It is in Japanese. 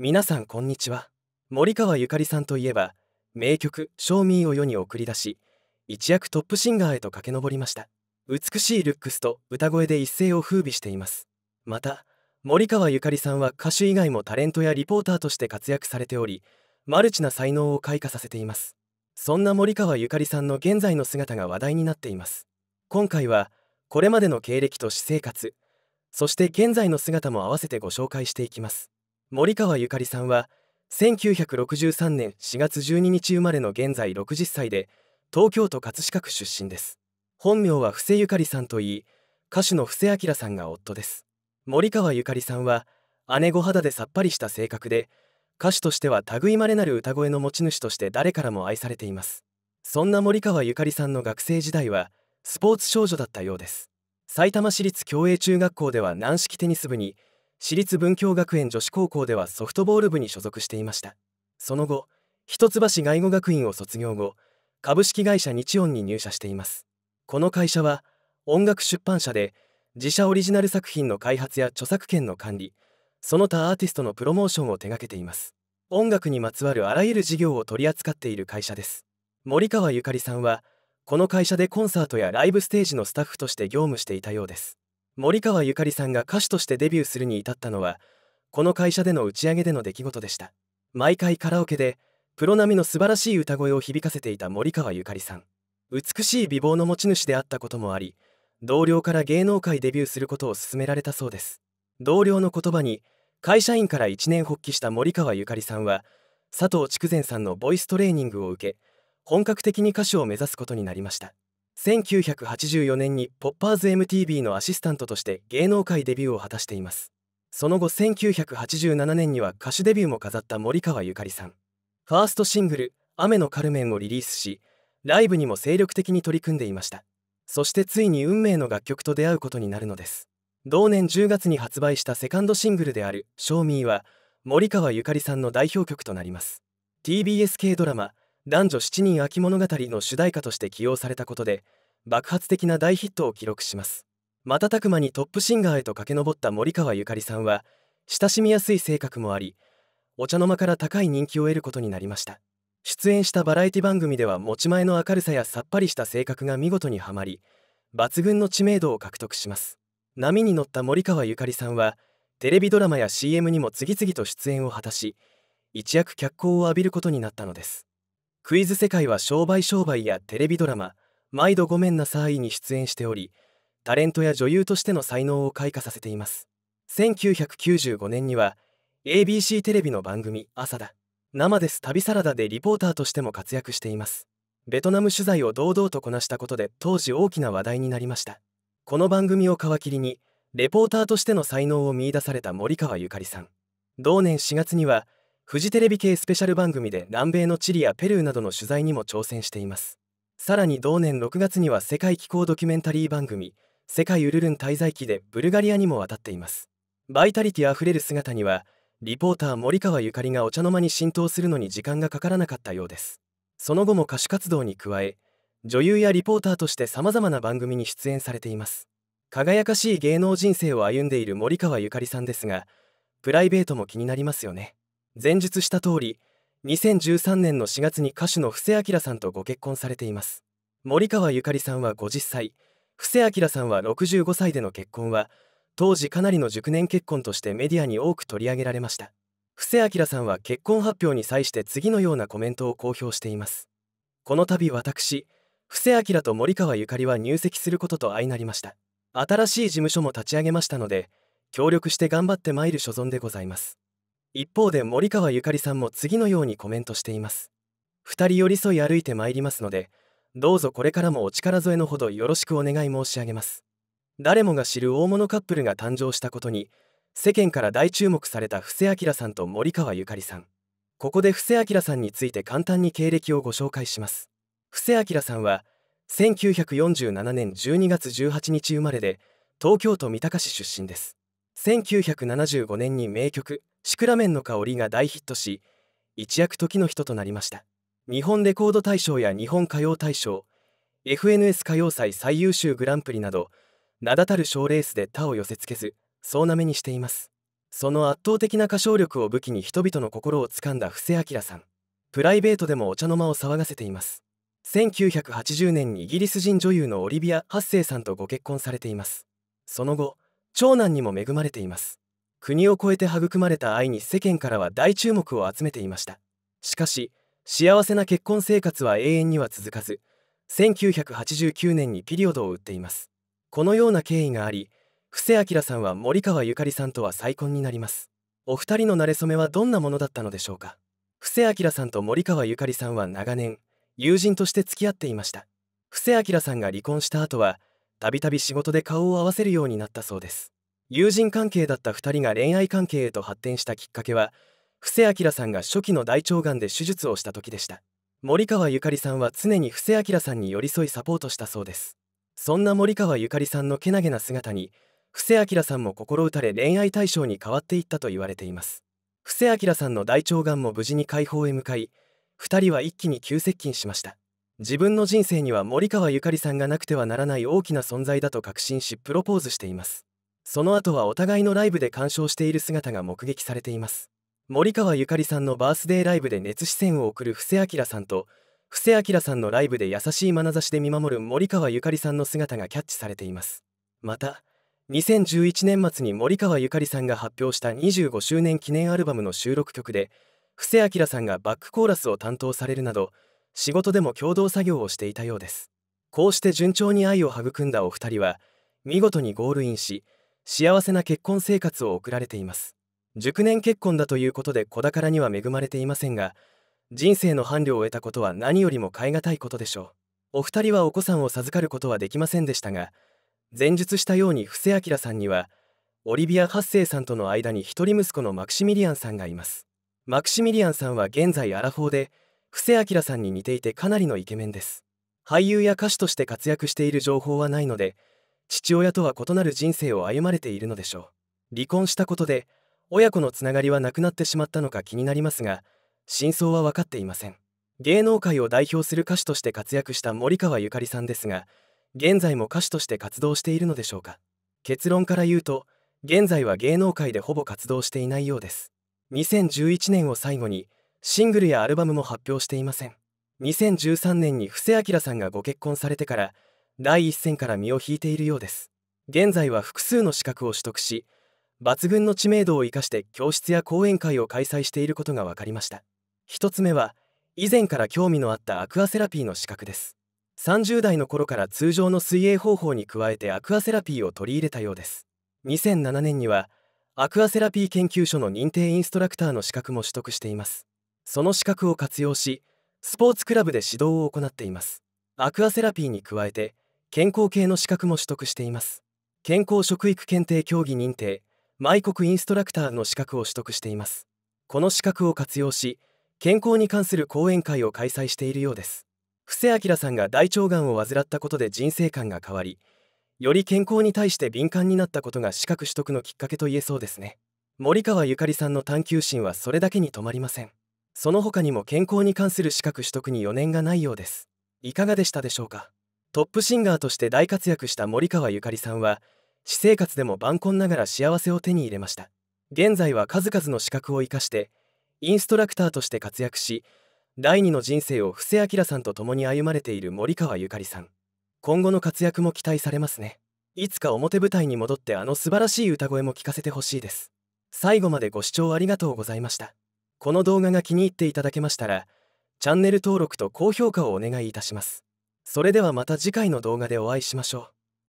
皆さんこんにちは森川ゆかりさんといえば名曲「賞味を世に送り出し一躍トップシンガーへと駆け上りました美しいルックスと歌声で一世を風靡していますまた森川ゆかりさんは歌手以外もタレントやリポーターとして活躍されておりマルチな才能を開花させていますそんな森川ゆかりさんの現在の姿が話題になっています今回はこれまでの経歴と私生活そして現在の姿も合わせてご紹介していきます森川ゆかりさんは1963年4月12日生まれの現在60歳で東京都葛飾区出身です本名は布施ゆかりさんといい歌手の布施明さんが夫です森川ゆかりさんは姉御肌でさっぱりした性格で歌手としては類まれなる歌声の持ち主として誰からも愛されていますそんな森川ゆかりさんの学生時代はスポーツ少女だったようです埼玉市立共栄中学校では軟式テニス部に私立文教学園女子高校ではソフトボール部に所属していましたその後一橋外語学院を卒業後株式会社日音に入社していますこの会社は音楽出版社で自社オリジナル作品の開発や著作権の管理その他アーティストのプロモーションを手掛けています音楽にまつわるあらゆる事業を取り扱っている会社です森川ゆかりさんはこの会社でコンサートやライブステージのスタッフとして業務していたようです森川ゆかりさんが歌手としてデビューするに至ったのはこの会社での打ち上げでの出来事でした毎回カラオケでプロ並みの素晴らしい歌声を響かせていた森川ゆかりさん美しい美貌の持ち主であったこともあり同僚から芸能界デビューすることを勧められたそうです同僚の言葉に会社員から一年発起した森川ゆかりさんは佐藤筑前さんのボイストレーニングを受け本格的に歌手を目指すことになりました1984年にポッパーズ MTV のアシスタントとして芸能界デビューを果たしていますその後1987年には歌手デビューも飾った森川ゆかりさんファーストシングル「雨のカルメン」をリリースしライブにも精力的に取り組んでいましたそしてついに運命の楽曲と出会うことになるのです同年10月に発売したセカンドシングルである「ショーミーは森川ゆかりさんの代表曲となります TBS 系ドラマ男女7人秋物語の主題歌として起用されたことで爆発的な大ヒットを記録します瞬く間にトップシンガーへと駆け上った森川ゆかりさんは親しみやすい性格もありお茶の間から高い人気を得ることになりました出演したバラエティ番組では持ち前の明るさやさっぱりした性格が見事にはまり抜群の知名度を獲得します波に乗った森川ゆかりさんはテレビドラマや CM にも次々と出演を果たし一躍脚光を浴びることになったのですクイズ世界は商売商売やテレビドラマ「毎度ごめんなさい」に出演しておりタレントや女優としての才能を開花させています1995年には ABC テレビの番組「朝だ生です旅サラダ」でリポーターとしても活躍していますベトナム取材を堂々とこなしたことで当時大きな話題になりましたこの番組を皮切りにレポーターとしての才能を見いだされた森川ゆかりさん同年4月には「フジテレビ系スペシャル番組で南米のチリやペルーなどの取材にも挑戦していますさらに同年6月には世界気候ドキュメンタリー番組「世界ウルルン滞在記」でブルガリアにも渡っていますバイタリティあふれる姿にはリポーター森川ゆかりがお茶の間に浸透するのに時間がかからなかったようですその後も歌手活動に加え女優やリポーターとしてさまざまな番組に出演されています輝かしい芸能人生を歩んでいる森川ゆかりさんですがプライベートも気になりますよね前述した通り2013年の4月に歌手の布施明さんとご結婚されています森川ゆかりさんは50歳布施明さんは65歳での結婚は当時かなりの熟年結婚としてメディアに多く取り上げられました布施明さんは結婚発表に際して次のようなコメントを公表していますこの度私布施明と森川ゆかりは入籍することと相なりました新しい事務所も立ち上げましたので協力して頑張ってまいる所存でございます一方で森川ゆかりさんも次のようにコメントしています2人寄り添い歩いてまいりますのでどうぞこれからもお力添えのほどよろしくお願い申し上げます誰もが知る大物カップルが誕生したことに世間から大注目された布施明さんと森川ゆかりさんここで布施明さんについて簡単に経歴をご紹介します布施明さんは1947年12月18日生まれで東京都三鷹市出身です1975年に名曲シクラメンの香りが大ヒットし一躍時の人となりました日本レコード大賞や日本歌謡大賞 FNS 歌謡祭最優秀グランプリなど名だたる賞レースで他を寄せつけず総なめにしていますその圧倒的な歌唱力を武器に人々の心をつかんだ布施明さんプライベートでもお茶の間を騒がせています1980年にイギリス人女優のオリビア・ハッセイさんとご結婚されていますその後長男にも恵まれています国を越えて育まれた愛に世間からは大注目を集めていましたしかし幸せな結婚生活は永遠には続かず1989年にピリオドを打っていますこのような経緯があり布施明さんは森川ゆかりさんとは再婚になりますお二人の馴れ初めはどんなものだったのでしょうか布施明さんと森川ゆかりさんは長年友人として付き合っていました布施明さんが離婚した後はたびたび仕事で顔を合わせるようになったそうです友人関係だった2人が恋愛関係へと発展したきっかけは布施明さんが初期の大腸がんで手術をした時でした森川ゆかりさんは常に布施明さんに寄り添いサポートしたそうですそんな森川ゆかりさんのけなげな姿に布施明さんも心打たれ恋愛対象に変わっていったと言われています布施明さんの大腸がんも無事に解放へ向かい2人は一気に急接近しました自分の人生には森川ゆかりさんがなくてはならない大きな存在だと確信しプロポーズしていますその後はお互いのライブで鑑賞している姿が目撃されています森川ゆかりさんのバースデーライブで熱視線を送る布施明さんと布施明さんのライブで優しい眼差しで見守る森川ゆかりさんの姿がキャッチされていますまた2011年末に森川ゆかりさんが発表した25周年記念アルバムの収録曲で布施明さんがバックコーラスを担当されるなど仕事でも共同作業をしていたようですこうして順調に愛を育んだお二人は見事にゴールインし幸せな結婚生活を送られています熟年結婚だということで子宝には恵まれていませんが人生の伴侶を得たことは何よりも代え難いことでしょうお二人はお子さんを授かることはできませんでしたが前述したように布施明さんにはオリビア8世さんとの間に一人息子のマクシミリアンさんがいますマクシミリアンさんは現在アラフォーで布施明さんに似ていてかなりのイケメンです俳優や歌手として活躍している情報はないので父親とは異なる人生を歩まれているのでしょう離婚したことで親子のつながりはなくなってしまったのか気になりますが真相は分かっていません芸能界を代表する歌手として活躍した森川ゆかりさんですが現在も歌手として活動しているのでしょうか結論から言うと現在は芸能界でほぼ活動していないようです2011年を最後にシングルやアルバムも発表していません2013年に布施明さんがご結婚されてから第一線から身を引いているようです現在は複数の資格を取得し抜群の知名度を生かして教室や講演会を開催していることが分かりました1つ目は以前から興味のあったアクアセラピーの資格です30代の頃から通常の水泳方法に加えてアクアセラピーを取り入れたようです2007年にはアクアセラピー研究所の認定インストラクターの資格も取得していますその資格を活用しスポーツクラブで指導を行っていますアクアセラピーに加えて健康系の資格も取得しています健康食育検定協議認定舞国インストラクターの資格を取得していますこの資格を活用し健康に関する講演会を開催しているようです布施明さんが大腸がんを患ったことで人生観が変わりより健康に対して敏感になったことが資格取得のきっかけと言えそうですね森川ゆかりさんの探求心はそれだけに止まりませんその他にも健康に関する資格取得に余念がないようですいかがでしたでしょうかトップシンガーとして大活躍した森川ゆかりさんは私生活でも晩婚ながら幸せを手に入れました現在は数々の資格を生かしてインストラクターとして活躍し第二の人生を布施明さんと共に歩まれている森川ゆかりさん今後の活躍も期待されますねいつか表舞台に戻ってあの素晴らしい歌声も聞かせてほしいです最後までご視聴ありがとうございましたこの動画が気に入っていただけましたらチャンネル登録と高評価をお願いいたしますそれではまた次回の動画でお会いしましょう。